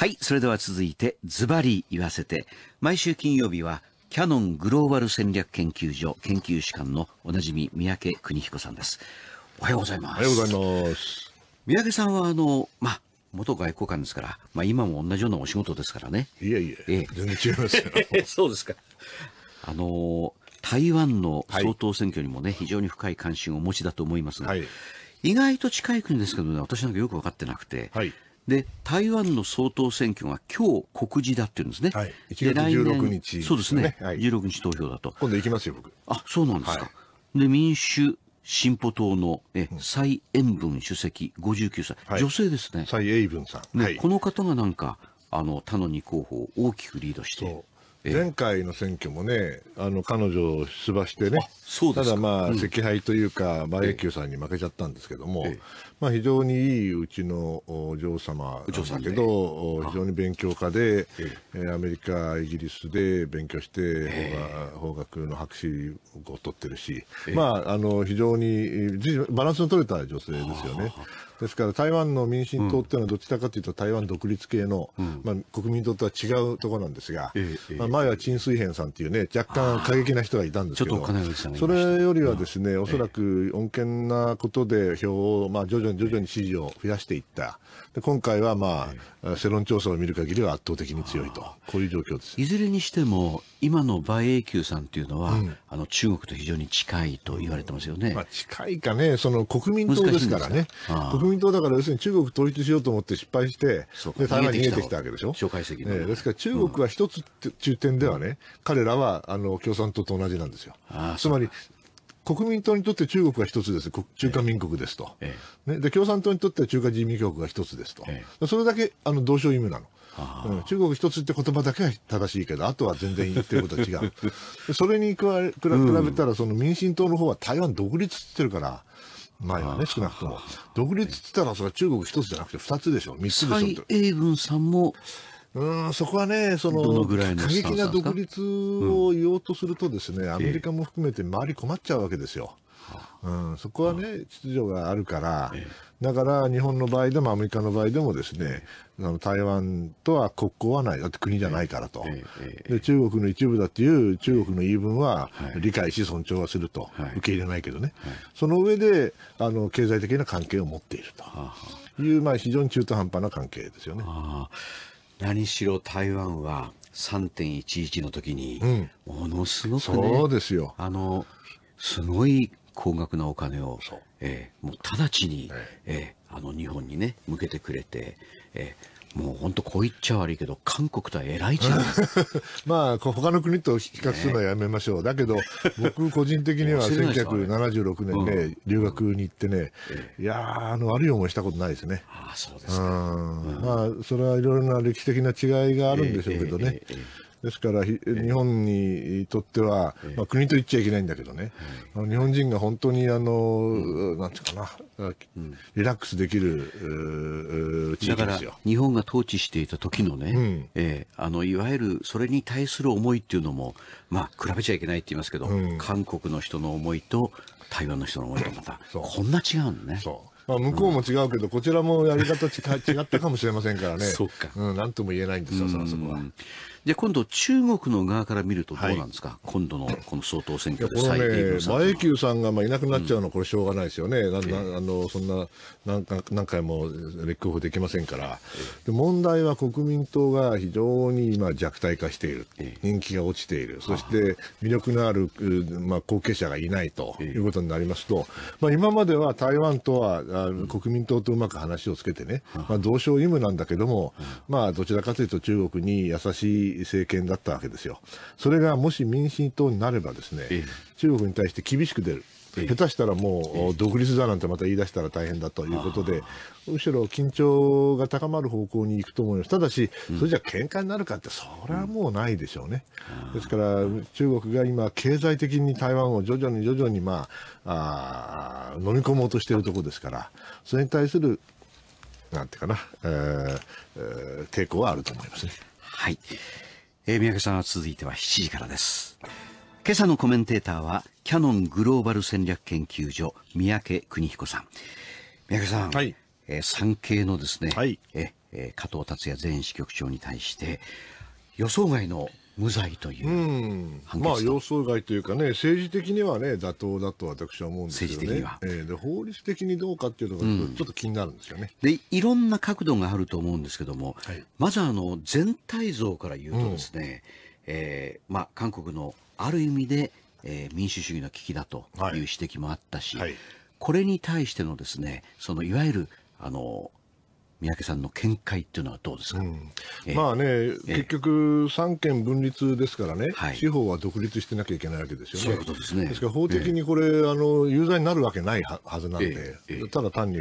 はい、それでは続いて、ズバリ言わせて、毎週金曜日は、キャノングローバル戦略研究所研究士官のおなじみ、三宅邦彦さんです。おはようございます。おはようございます。三宅さんは、あの、まあ、元外交官ですから、まあ、今も同じようなお仕事ですからね。いえいえ、ええ、全然違いますよ。そうですか。あの、台湾の総統選挙にもね、はい、非常に深い関心をお持ちだと思いますが、はい、意外と近い国ですけどね、私なんかよく分かってなくて、はい、で台湾の総統選挙が今日告示だっていうんですね、はい、1月16日、そうですね、はい、16日投票だと。今度行きますよ、僕。あそうなんですか、はい、で民主進歩党のえ、蔡英文主席、59歳、はい、女性ですね、蔡英文さん、ねこの方がなんか、あの他の2候補を大きくリードして。前回の選挙もね、あの彼女を出馬してね、ただまあ、う惜敗というか、馬英九さんに負けちゃったんですけども、まあ、非常にいいうちのお嬢様だけど、ね、非常に勉強家で、えアメリカ、イギリスで勉強して、法学の博士を取ってるし、まあ、あの非常にバランスの取れた女性ですよね。ですから台湾の民進党っていうのはどちらかというと台湾独立系の、うん、まあ、国民党とは違うところなんですが、まあ、前は陳水扁さんっていうね若干過激な人がいたんですけど、それよりはですね、うん、おそらく穏健なことで票を、まあ、徐々に徐々に支持を増やしていった。で今回は、まあ世論調査を見る限りは圧倒的に強いとこういう状況ですいずれにしても今の馬英九さんっていうのは、うん、あの中国と非常に近いと言われてますよね、まあ、近いかね、その国民党ですからね、国民党だから要するに中国統一しようと思って失敗して、で台湾に逃げてきたわけでしょ、蒋介石ね、ですから中国は一つ、うん、中点ではね、彼らはあの共産党と同じなんですよ。あつまり国民党にとって中国は一つです、中華民国ですと、ええ、ね、で共産党にとっては中華人民共和国が一つですと、え、それだけあの同床異夢なの。うん、中国一つって言葉だけは正しいけど、あとは全然言ってることは違う。それに比べたら、その民進党の方は台湾独立ってるから、前はね、少なくとも。独立って言ったら、それは中国一つじゃなくて二つでしょ、三つでしょ。蔡英文さんも、うんそこはね、その過激な独立を言おうとすると、ですね、うん、アメリカも含めて周り困っちゃうわけですよ。うん、そこはね、秩序があるから、えーだから日本の場合でもアメリカの場合でもですね、あの台湾とは国交はない、だって国じゃないからと、で、中国の一部だっていう中国の言い分は理解し尊重はすると、受け入れないけどね、その上であの経済的な関係を持っているという、まあ、非常に中途半端な関係ですよね。何しろ台湾は3.11の時に、ものすごく、ねうん、そうですよあのすごい高額なお金を、えー、もう直ちに、えー、あの日本にね向けてくれて、えー、もう本当こう言っちゃ悪いけど韓国とは偉いじゃんい まあ他の国と比較するのはやめましょう、ね、だけど僕個人的には1976年ね、うん、留学に行ってね、うん、いやあの悪い思いしたことないですねあそうです、うん、まあそれはいろいろな歴史的な違いがあるんでしょうけどね、えーえーえーですから、日本にとっては、まあ、国と言っちゃいけないんだけどね、日本人が本当にあの、うん、なんていうかな、リラックスできる地域ですよ。日本が統治していた時のね、うん、えー、あのいわゆるそれに対する思いっていうのも、まあ、比べちゃいけないって言いますけど、うん、韓国の人の思いと台湾の人の思いとまた、こんな違うのね。まあ、向こうも違うけど、こちらもやり方 違ったかもしれませんからね。うん、なんとも言えないんですよ、そこは。で今度、中国の側から見るとどうなんですか、はい、今度のこの総統選挙で蔡英馬英九さんがまあいなくなっちゃうのは、これ、しょうがないですよね、うん、あのそんな何回何回も立候補できませんから、で問題は国民党が非常に今、弱体化している、人気が落ちている、そして魅力のある、まあ、後継者がいないということになりますと、まあ、今までは台湾とは国民党とうまく話をつけてね、まあ、同床異夢なんだけども、まあ、どちらかというと中国に優しい政権だったわけですよ。それがもし民進党になればですね、中国に対して厳しく出る。下手したらもう独立だなんてまた言い出したら大変だということで、むしろ緊張が高まる方向に行くと思います、ただし、それじゃ喧嘩になるかって、それはもうないでしょうね、ですから中国が今、経済的に台湾を徐々に徐々に、まあ、あ飲み込もうとしているところですから、それに対する、なんていうかな、えーえー、はあると思いますね。はい。えー、三宅さんは続いては7時からです。今朝のコメンテーターは、キャノングローバル戦略研究所、三宅邦彦さん。三宅さん、はい、えー、産経のですね、はい、えー、加藤達也前支局長に対して、予想外の無罪というまあ、予想外というかね、政治的にはね、妥当だと私は思うんですよね。政治的には、えー、で法律的にどうかっていうのが、ちょっと気になるんですよね、うん、でいろんな角度があると思うんですけども、はい、まずあの全体像から言うとですね、うん、えー、まあ、韓国のある意味で、えー、民主主義の危機だという指摘もあったし、はいはい、これに対してのですねそのいわゆるあの三宅さんの見解っていうのはどうですか、うんまあね、えー、結局、三権分立ですからね、はい、司法は独立してなきゃいけないわけですよね。そういうことですねですから法的にこれ、えー、あの有罪になるわけないはずなんで、ただ単に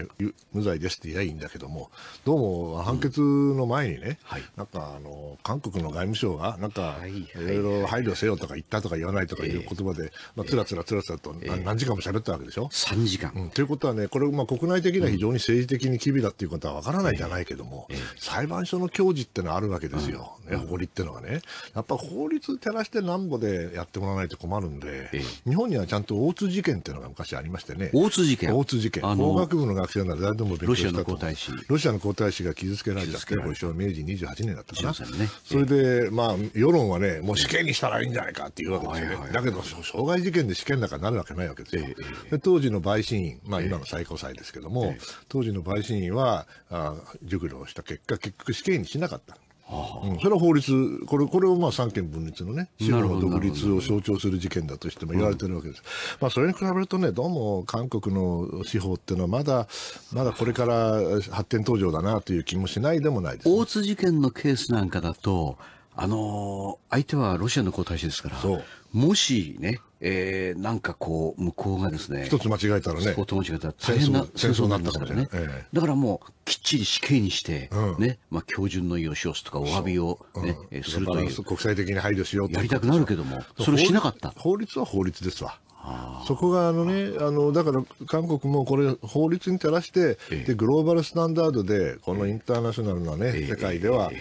無罪ですって言えばいいんだけども、どうも判決の前にね、うんはい、なんかあの韓国の外務省が、なんか、いろいろ配慮せよとか言ったとか言わないとかいう言葉で、まあ、つらつらつらつらと何時間も喋ったわけでしょ。3時間、うん、ということはね、これ、まあ、国内的には非常に政治的に機微だっていうことは分からない。じゃないけども、ええ裁判所の矜持ってのはあるわけですよ、ね、誇りってのはね。やっぱ法律照らしてなんぼでやってもらわないと困るんで、日本にはちゃんと大津事件っていうのが昔ありましてね。大津事件大津事件。法学部の学生なら誰でも勉強したとロシアの皇太子。ロシアの皇太子が傷つけられたゃ法て、これ明治28年だったから、ね、それで、まあ、世論はね、もう死刑にしたらいいんじゃないかっていうわけですよね。だけど、傷害事件で試験なんかなるわけないわけですよ。で当時の陪審員、まあ今の最高裁ですけども、当時の陪審員は、あ熟慮した結果、結局死刑にしなかった。はあうん、それは法律、これこれをまあ三権分立のね、司法の独立を象徴する事件だとしても言われてるわけです。まあ、それに比べるとね、どうも韓国の司法っていうのは、まだまだこれから発展途上だなという気もしないでもないです、ね、大津事件のケースなんかだと、あのー、相手はロシアの皇太子ですから、もしね、えー、なんかこう、向こうがですね、一つ間違えたらね、一つ間違えたら大変な戦争になったからね、えー、だからもう、きっちり死刑にして、うん、ね、まあ、教順の意を示すとか、お詫びをね、うん、するという、国際的に配慮しようやりたくなるけども、それをしなかった法律は法律ですわ。そこがあの、ね、あのだから韓国もこれ法律に照らして、えでグローバルスタンダードでこのインターナショナルなね、世界では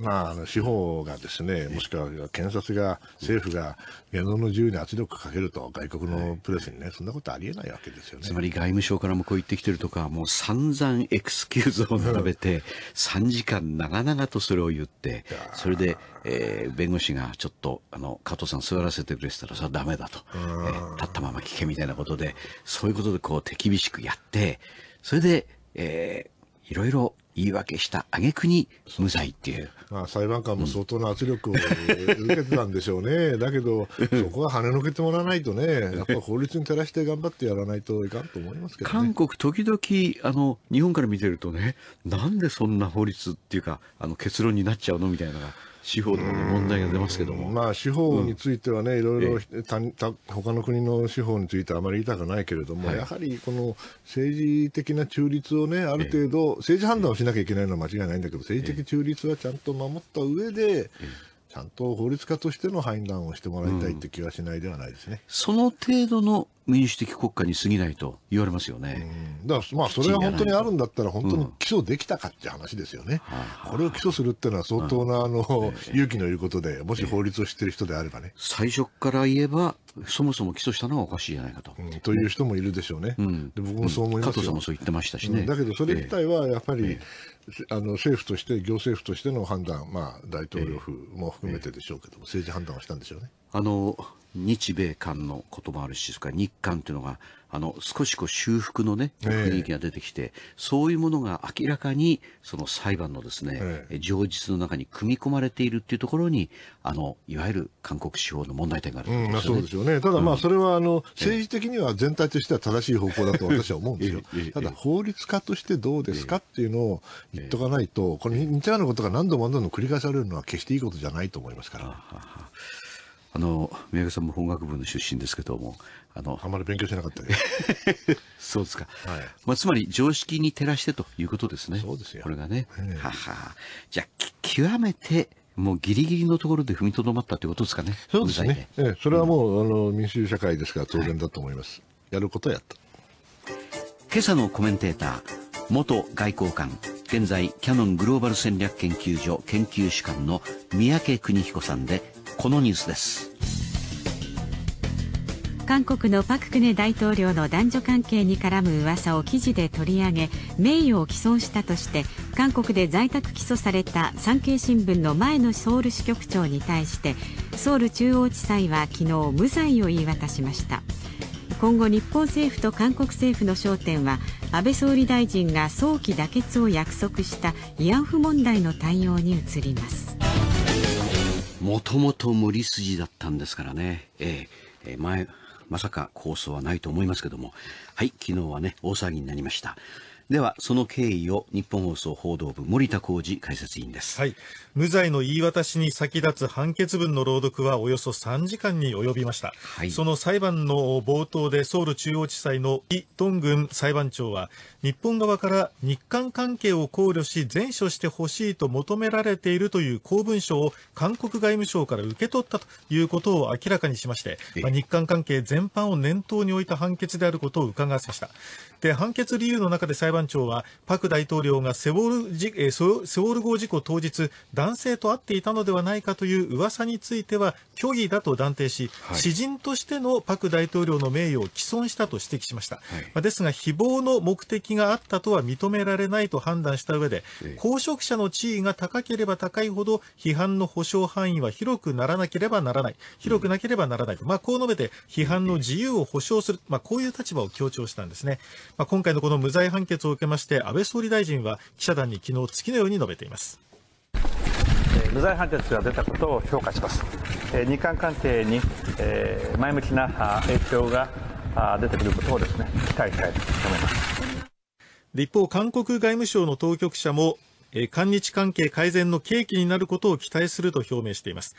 まあ、あの司法がですね、もしくは検察が、政府が言論の自由に圧力かけると、外国のプレスにね、そんなことありえないわけですよね。つまり外務省からもこう言ってきてるとか、もう散々エクスキューズを並べて、3時間長々とそれを言って、それで、えー、弁護士がちょっと、あの、加藤さん座らせてくれてたら、それはダメだと、えー、立ったまま聞けみたいなことで、そういうことでこう手厳しくやって、それで、えー、いろいろ言い訳した挙句に無罪っていう。まあ、裁判官も相当な圧力を受けてたんでしょうね。だけど、そこは跳ねのけてもらわないとね、やっぱ法律に照らして頑張ってやらないといかんと思いますけど、ね、韓国、時々、あの、日本から見てるとね、なんでそんな法律っていうか、あの、結論になっちゃうのみたいな司法とかに問題が出ますけども、まあ、司法についてはね、いろいろ、えー、他の国の司法についてはあまり言いたくないけれども、はい、やはりこの政治的な中立をね、ある程度、政治判断をしなきゃいけないのは間違いないんだけど、政治的中立はちゃんと守った上で、ちゃんと法律家としての判断をしてもらいたいって気はしないではないですね、その程度の民主的国家に過ぎないと言われますよね。だからまあそれは本当にあるんだったら本当に起訴できたかって話ですよね。うん、これを起訴するっていうのは相当なあの、勇気のいることで、もし法律を知ってる人であればね。最初から言えばそもそも起訴したのはおかしいじゃないかと。うん、という人もいるでしょうね。うん、で僕もそう思います加藤さんもそう言ってましたしね。だけどそれ自体はやっぱり、あの政府として行政府としての判断、まあ大統領府も含めてでしょうけども、政治判断をしたんでしょうね。あの日米韓のこともあるし、それから日韓というのが、あの少しこう修復の、ね、雰囲気が出てきて、えー、そういうものが明らかにその裁判のですね、えー、情実の中に組み込まれているというところにあの、いわゆる韓国司法の問題点がある、ねうん、そうですよね、ただ、まあ、それはあの、うん、政治的には全体としては正しい方向だと私は思うんですよ、ただ、法律家としてどうですかっていうのを言っとかないと、これ、似たようなことが何度も何度も繰り返されるのは決していいことじゃないと思いますから。はははあの宮家さんも法学部の出身ですけどもあのあまり勉強してなかった そうですか、はい、まあ、つまり常識に照らしてということですねそうですよこれがね、ははじゃあ極めてもうギリギリのところで踏みとどまったということですかねそうですね、ええ、それはもう、うん、あの民主主義社会ですから当然だと思います、はい、やることやった今朝のコメンテーター元外交官現在キヤノングローバル戦略研究所研究主幹の三宅邦彦さんでこのニュースです韓国のパク・クネ大統領の男女関係に絡む噂を記事で取り上げ名誉を毀損したとして韓国で在宅起訴された産経新聞の前のソウル支局長に対してソウル中央地裁は昨日無罪を言い渡しました今後日本政府と韓国政府の焦点は安倍総理大臣が早期妥結を約束した慰安婦問題の対応に移りますもともと無理筋だったんですからね、えー、えー、前、まさか構想はないと思いますけども、はい、昨日はね、大騒ぎになりました。ではその経緯を日本放送報道部森田浩二解説員です、はい、無罪の言い渡しに先立つ判決文の朗読はおよそ3時間に及びました、はい、その裁判の冒頭でソウル中央地裁のイ・ドングン裁判長は日本側から日韓関係を考慮し善処してほしいと求められているという公文書を韓国外務省から受け取ったということを明らかにしまして、まあ、日韓関係全般を念頭に置いた判決であることを伺わせましたで判決理由の中で裁判長はパク大統領がセウォルセウォル号事故当日男性と会っていたのではないかという噂については虚偽だと断定し、はい、詩人としてのパク大統領の名誉を毀損したと指摘しました、はい、ですが誹謗の目的があったとは認められないと判断した上で公職者の地位が高ければ高いほど批判の保障範囲は広くならなければならない広くなければならない、と、まあ、こう述べて批判の自由を保障する、まあ、こういう立場を強調したんですね。まあ、今回のこの無罪判決を受けまして安倍総理大臣は記者団に昨日次のように述べています無罪判決が出たことを評価します日韓関係に前向きな影響が出てくることをですね期待したいと思います一方韓国外務省の当局者もえ韓日関係改善の契機になることを期待すると表明しています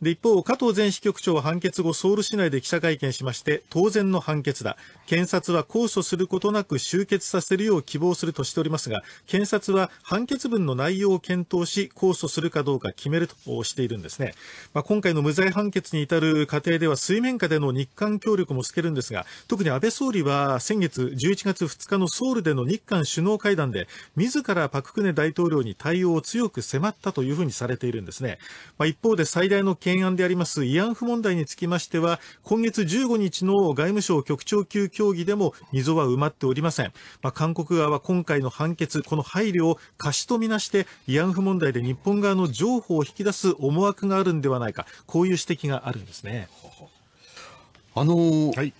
で一方加藤前支局長は判決後ソウル市内で記者会見しまして当然の判決だ検察は控訴することなく終結させるよう希望するとしておりますが検察は判決文の内容を検討し控訴するかどうか決めるとしているんですね、まあ、今回の無罪判決に至る過程では水面下での日韓協力も透けるんですが特に安倍総理は先月11月2日のソウルでの日韓首脳会談で自らパク・クネ大統領領に対応を強く迫ったというふうにされているんですね。まあ、一方で最大の懸案であります慰安婦問題につきましては、今月15日の外務省局長級協議でも溝は埋まっておりません。まあ、韓国側は今回の判決、この配慮を貸しとみなして、慰安婦問題で日本側の譲歩を引き出す思惑があるんではないか、こういう指摘があるんですね。あのーはい、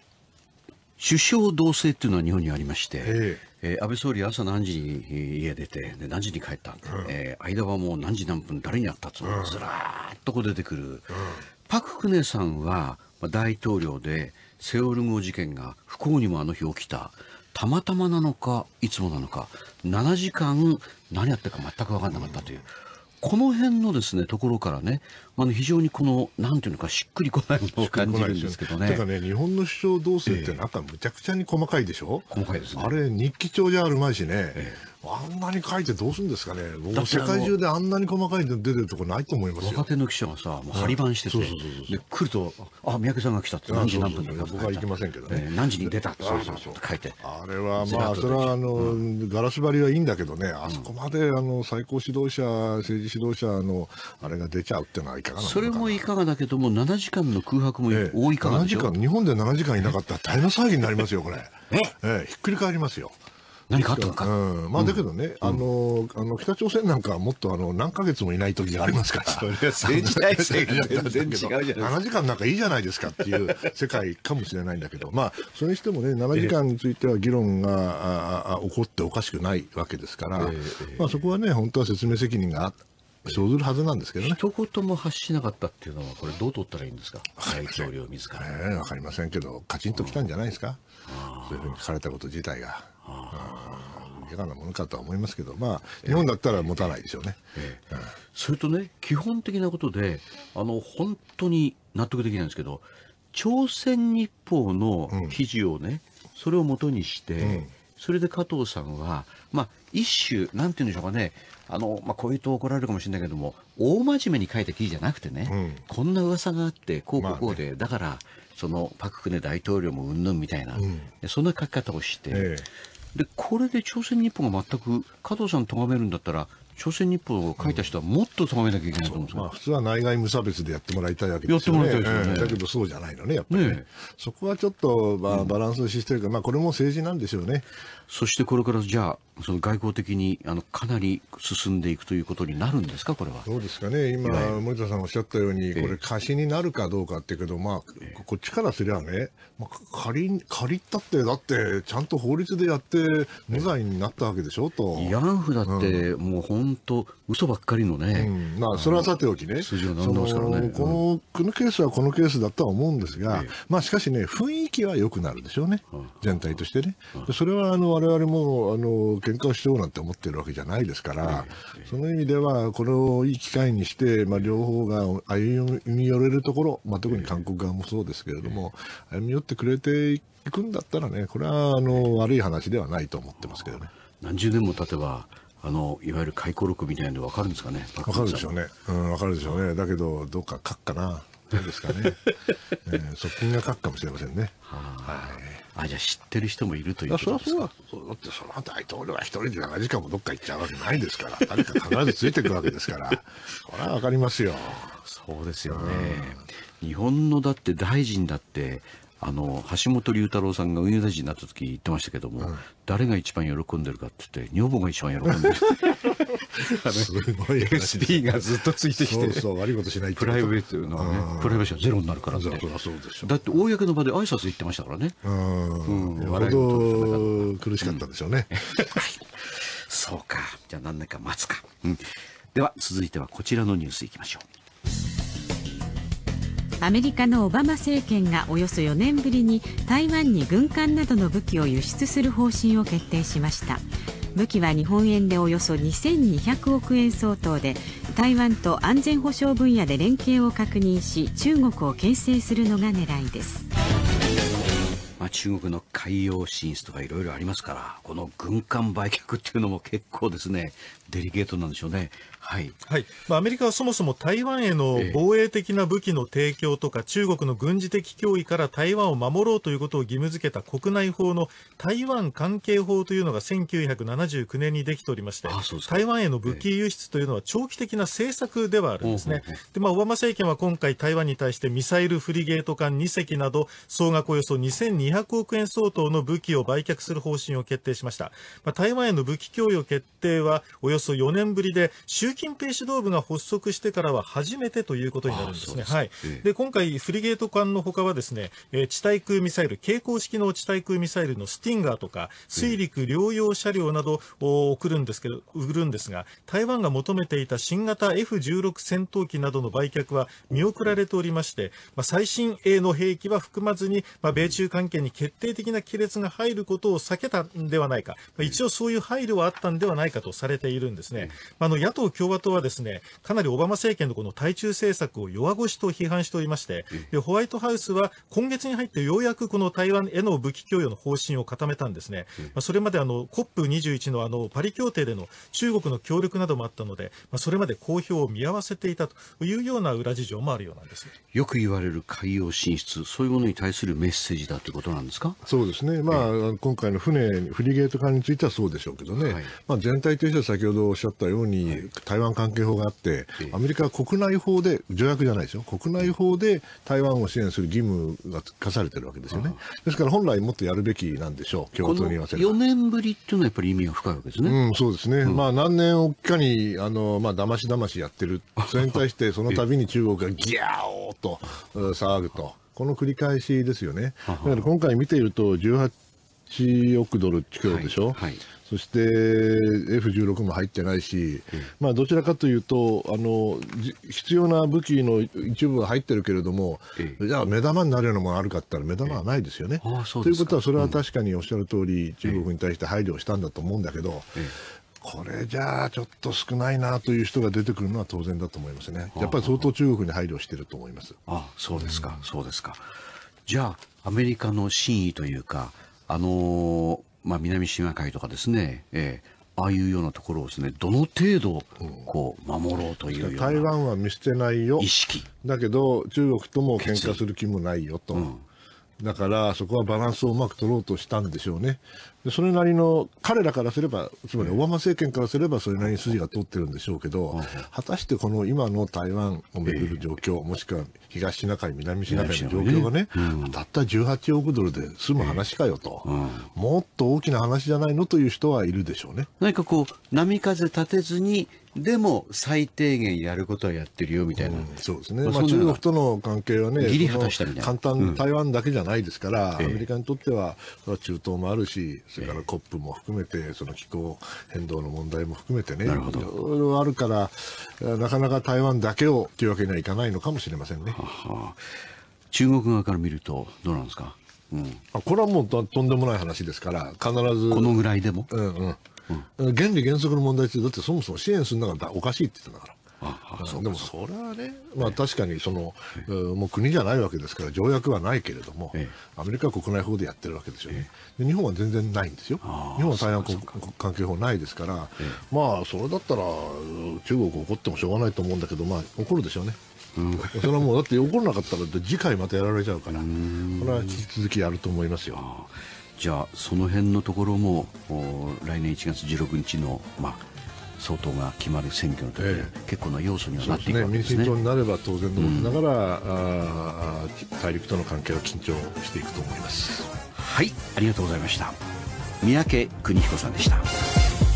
首相同棲というのは日本にありまして、えー、安倍総理、朝何時に家出て、で何時に帰った、うん、えー、間はもう何時何分、誰に会ったつもり、ずらーっとこう出てくる、うん、パク・クネさんは大統領で、セオル号事件が不幸にもあの日起きた、たまたまなのか、いつもなのか、7時間、何やってるか全く分からなかったという。うんこの辺のですねところからね、あの非常にこのなんていうのかしっくりこないものを感じるんですけどね。だかね日本の首相同棲ってなんかむちゃくちゃに細かいでしょ。えー、細かいです、ね、あれ日記帳じゃあるまいしね。えーあんなに書いてどうするんですかね、世界中であんなに細かいの出てるとこないと思います若手の記者がさ、もう張り番してて、で来ると、あ三宅さんが来たって、何時何分僕は行きませんけどね、何時に出たって書いて、あれは、まあ、それはあの、ガラス張りはいいんだけどね、あそこまであの最高指導者、政治指導者のあれが出ちゃうっていうのはいかがそれもいかがだけども、7時間の空白も多いかがでしょ、え時間、日本で7時間いなかったら、大変な騒ぎになりますよ、これ、ええひっくり返りますよ。何かあったのか。うん、まあ、だけどね、あの、あの、北朝鮮なんかはもっとあの、何ヶ月もいない時がありますから。それは政治体制が全然違うじゃないですか。7時間なんかいいじゃないですかっていう 世界かもしれないんだけど、まあ、それにしてもね、7時間については議論が、ああ起こっておかしくないわけですから、まあ、そこはね、本当は説明責任が生ずるはずなんですけどね。一言も発しなかったっていうのは、これ、どう取ったらいいんですか、大統領自ら。わ、えー、かりませんけど、カチンときたんじゃないですか、そういうふうに書かれたこと自体が。いかなものかとは思いますけど、まあ、日本だったら持たないでしょうね、ええ、うん、それとね、基本的なことであの、本当に納得できないんですけど、朝鮮日報の記事をね、うん、それをもとにして、うん、それで加藤さんは、まあ、一種、なんていうんでしょうかね、あのまあ、こういうと怒られるかもしれないけども、大真面目に書いた記事じゃなくてね、うん、こんな噂があって、こうこうこうで、まあね、だから、そのパク・クネ大統領もうんぬんみたいな、そんな書き方をして、ええ、でこれで朝鮮日報が全く加藤さん咎めるんだったら朝鮮日報を書いた人はもっと高めなきゃいけないと思うんですまあ、普通は内外無差別でやってもらいたいわけですよね。よねだけどそうじゃないのね、やっぱりね。ねそこはちょっと、まあ、バランスをしてるかまあ、これも政治なんでしょうね。そしてこれからじゃあ、その外交的にあのかなり進んでいくということになるんですか、これは。どうですかね、今、森田さんおっしゃったように、これ、貸しになるかどうかっていうけど、まあ、こっちからすりゃね、まあ、借り借りたって、だって、ちゃんと法律でやって、無罪になったわけでしょと。慰安婦だって、もう本本当嘘ばっかりのね、うん、まあ、それはさておきね、このこのケースはこのケースだとは思うんですが、まあ、しかしね、雰囲気は良くなるでしょうね、全体としてね。それはあの我々もあの喧嘩をしようなんて思ってるわけじゃないですから、その意味では、これをいい機会にして、まあ、両方が歩み寄れるところ、まあ、特に韓国側もそうですけれども、歩み寄ってくれていくんだったらね、これはあの悪い話ではないと思ってますけどね。何十年も経てばあのいわゆる回顧録みたいなの分かるんですかね、分かるでしょうね、うん、わかるでしょうね、だけど、どっか書くかな、どうですかね、えー、側近が書くかもしれませんね。は、い、あじゃあ、知ってる人もいるということですかそうだって、その大統領は一人で7時間もどっか行っちゃうわけないですから、誰か必ずついてくるわけですから、これはかりますよ。そうですよね、うん、日本のだって大臣だってあの橋本龍太郎さんが運輸大臣になった時言ってましたけども、うん、誰が一番喜んでるかって言って女房が一番喜んでるすごい SP がずっとついてきてそう悪いことしないプライベートの、ね、プライベートはゼロになるからってだって公の場で挨拶行ってましたからねうん割と苦しかったんでしょうね、うん、そうかじゃあ何年か待つか、うん、では続いてはこちらのニュースいきましょうアメリカのオバマ政権がおよそ4年ぶりに台湾に軍艦などの武器を輸出する方針を決定しました武器は日本円でおよそ2200億円相当で台湾と安全保障分野で連携を確認し中国を牽制するのが狙いです、まあ、中国の海洋進出とかいろいろありますからこの軍艦売却っていうのも結構ですねデリケートなんでしょうねはいはいまあ、アメリカはそもそも台湾への防衛的な武器の提供とか、中国の軍事的脅威から台湾を守ろうということを義務付けた国内法の台湾関係法というのが1979年にできておりまして、台湾への武器輸出というのは長期的な政策ではあるんですね。でまあ、オバマ政権は今回、台湾に対してミサイルフリゲート艦2隻など、総額およそ2200億円相当の武器を売却する方針を決定しました。まあ、台湾への武器供与決定はおよそ4年ぶりで、習近平指導部が発足してからは初めてということになるんですね。ああすはい、で今回、フリゲート艦のほかはですね、えー、地対空ミサイル、蛍光式の地対空ミサイルのスティンガーとか、水陸両用車両などを送るんですけど売るんですが、台湾が求めていた新型 F16 戦闘機などの売却は見送られておりまして、まあ、最新鋭の兵器は含まずに、まあ、米中関係に決定的な亀裂が入ることを避けたんではないか、まあ、一応そういう配慮はあったんではないかとされているんですね。まあ、あの野党共和党はですねかなりオバマ政権のこの対中政策を弱腰と批判しておりましてでホワイトハウスは今月に入ってようやくこの台湾への武器供与の方針を固めたんですね、まあ、それまであの COP21 のあのパリ協定での中国の協力などもあったので、まあ、それまで公表を見合わせていたというような裏事情もあるようなんですよく言われる海洋進出、そういうものに対するメッセージだということなんですかそうですね、まあ、えー、今回の船、フリゲート艦についてはそうでしょうけどね、はい、まあ、全体としては先ほどおっしゃったように、はい台湾関係法があって、アメリカは国内法で、条約じゃないですよ、国内法で台湾を支援する義務が課されてるわけですよね。ですから本来もっとやるべきなんでしょう、共同に合わせて。4年ぶりっていうのはやっぱり意味が深いわけですね。うん、そうですね。うん、まあ何年おっかに、あの、まあ、だましだましやってる。それに対して、その度に中国がギャーと騒ぐと。この繰り返しですよね。だから今回見ていると、18億ドル近くでしょ。はいはいそして F16 も入ってないし、うん、まあ、どちらかというとあの必要な武器の一部は入ってるけれども、ええ、じゃあ目玉になるようなものあるかったら目玉はないですよね。えあということはそれは確かにおっしゃる通り、うん、中国に対して配慮したんだと思うんだけど。これじゃあちょっと少ないなという人が出てくるのは当然だと思いますね。やっぱり相当中国に配慮してると思います。あそうですか、うん、そうですか。じゃあアメリカの真意というか、あのーまあ、南シナ海とかですね、えー、ああいうようなところをですねどの程度こう守ろうというような、うん、台湾は見捨てないよ意識だけど中国とも喧嘩する気もないよと。だからそこはバランスをうまく取ろうとしたんでしょうね。それなりの彼らからすればつまりオバマ政権からすればそれなりに筋が通ってるんでしょうけど、果たしてこの今の台湾をめぐる状況、もしくは東シナ海、南シナ海の状況がね、たった18億ドルで済む話かよと、もっと大きな話じゃないのという人はいるでしょうね。何かこう波風立てずにでも最低限やることはやってるよみたいな、うん、そうですね、まあ、まあ、中国との関係はね、ギリ果たしたみたいな簡単、台湾だけじゃないですから、うん、アメリカにとっては、中東もあるし、それから COP も含めて、その気候変動の問題も含めてね、いろいろあるから、なかなか台湾だけをというわけにはいかないのかもしれませんね。はは中国側から見ると、どうなんですか、うん、あこれはもうとんでもない話ですから、必ず。このぐらいでも、うんうん、うん、原理原則の問題って、だってそもそも支援するんだからおかしいって言ってたから。ああでもそれはね、まあ、確かにその、えもう国じゃないわけですから条約はないけれども、えアメリカは国内法でやってるわけですよね、え日本は全然ないんですよ、日本は台湾関係法ないですから、まあ、それだったら中国怒ってもしょうがないと思うんだけど、まあ、怒るでしょうね。うん、それはもうだって怒らなかったら次回またやられちゃうからこれは引き続きやると思いますよじゃあその辺のところも来年1月16日の、まあ、総統が決まる選挙の時に、結構な要素にはなっていくわけですね、ね、民進党になれば当然のことながら、うん、大陸との関係は緊張していくと思いますはいありがとうございました三宅邦彦さんでした